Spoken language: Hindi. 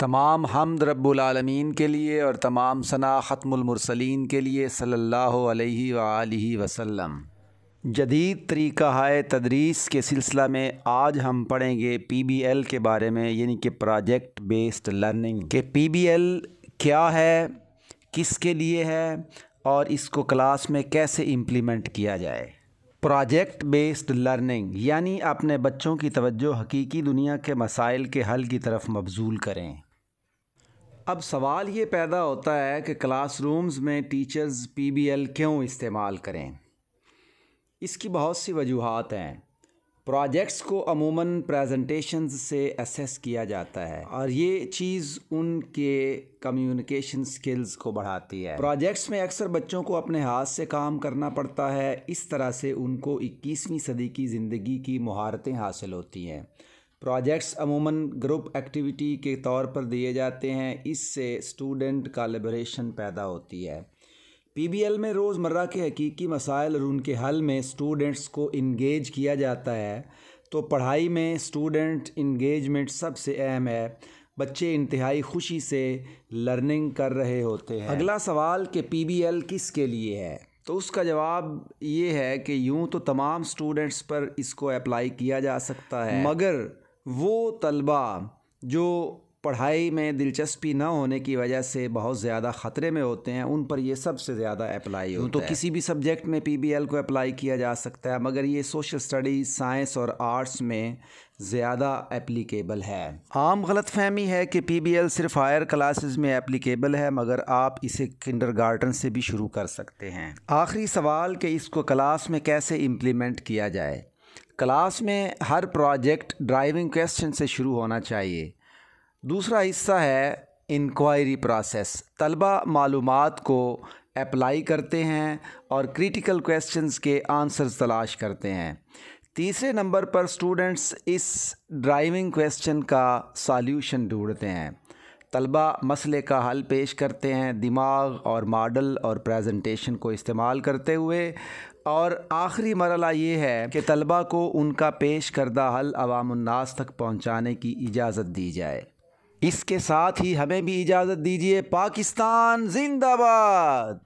तमाम हमद रबालमीन के लिए और तमाम सना ख़तमसलिन के लिए सल्ला वसलम जदीद तरीक़ा है तदरीस के सिलसिला में आज हम पढ़ेंगे पी बी एल के बारे में यानी कि प्रोजेक्ट बेस्ड लर्निंग के पी बी एल क्या है किसके लिए है और इसको क्लास में कैसे इम्प्लीमेंट किया जाए प्रोजेक्ट बेस्ड लर्निंग यानी अपने बच्चों की तवज्जो हकीकी दुनिया के मसाइल के हल की तरफ मबजूल करें अब सवाल ये पैदा होता है कि क्लासरूम्स में टीचर्स पीबीएल क्यों इस्तेमाल करें इसकी बहुत सी वजूहत हैं प्रोजेक्ट्स को अमूमन प्रेजेंटेशन से असेस किया जाता है और ये चीज़ उनके कम्युनिकेशन स्किल्स को बढ़ाती है प्रोजेक्ट्स में अक्सर बच्चों को अपने हाथ से काम करना पड़ता है इस तरह से उनको 21वीं सदी की ज़िंदगी की महारतें हासिल होती हैं प्रोजेक्ट्स अमूमन ग्रुप एक्टिविटी के तौर पर दिए जाते हैं इससे स्टूडेंट का लिबरेशन पैदा होती है पीबीएल में रोज़मर्रा के हकीकी मसाइल और उनके हल में स्टूडेंट्स को इंगेज किया जाता है तो पढ़ाई में स्टूडेंट इंगेजमेंट सबसे अहम है बच्चे इंतहाई खुशी से लर्निंग कर रहे होते हैं अगला सवाल कि पीबीएल किसके लिए है तो उसका जवाब ये है कि यूँ तो तमाम स्टूडेंट्स पर इसको अप्लाई किया जा सकता है मगर वो तलबा जो पढ़ाई में दिलचस्पी ना होने की वजह से बहुत ज़्यादा ख़तरे में होते हैं उन पर ये सबसे ज़्यादा अप्लाई तो होता तो है। किसी भी सब्जेक्ट में पीबीएल को अप्लाई किया जा सकता है मगर ये सोशल स्टडीज़ साइंस और आर्ट्स में ज़्यादा एप्लीकेबल है आम गलत फहमी है कि पी बी एल सिर्फ हायर क्लासेस में एप्लीकेबल है मगर आप इसे किंडरगार्टन से भी शुरू कर सकते हैं आखिरी सवाल कि इसको क्लास में कैसे इम्प्लीमेंट किया जाए क्लास में हर प्रोजेक्ट ड्राइविंग क्वेश्चन से शुरू होना चाहिए दूसरा हिस्सा है इंक्वायरी प्रोसेस तलबा मालूम को अप्लाई करते हैं और क्रिटिकल क्वेश्चंस के आंसर्स तलाश करते हैं तीसरे नंबर पर स्टूडेंट्स इस ड्राइविंग क्वेश्चन का सॉल्यूशन ढूंढते हैं तलबा मसले का हल पेश करते हैं दिमाग और मॉडल और प्रेजेंटेशन को इस्तेमाल करते हुए और आखिरी मरला ये है कि तलबा को उनका पेश करदा हल अवामनास तक पहुँचाने की इजाज़त दी जाए इसके साथ ही हमें भी इजाज़त दीजिए पाकिस्तान जिंदाबाद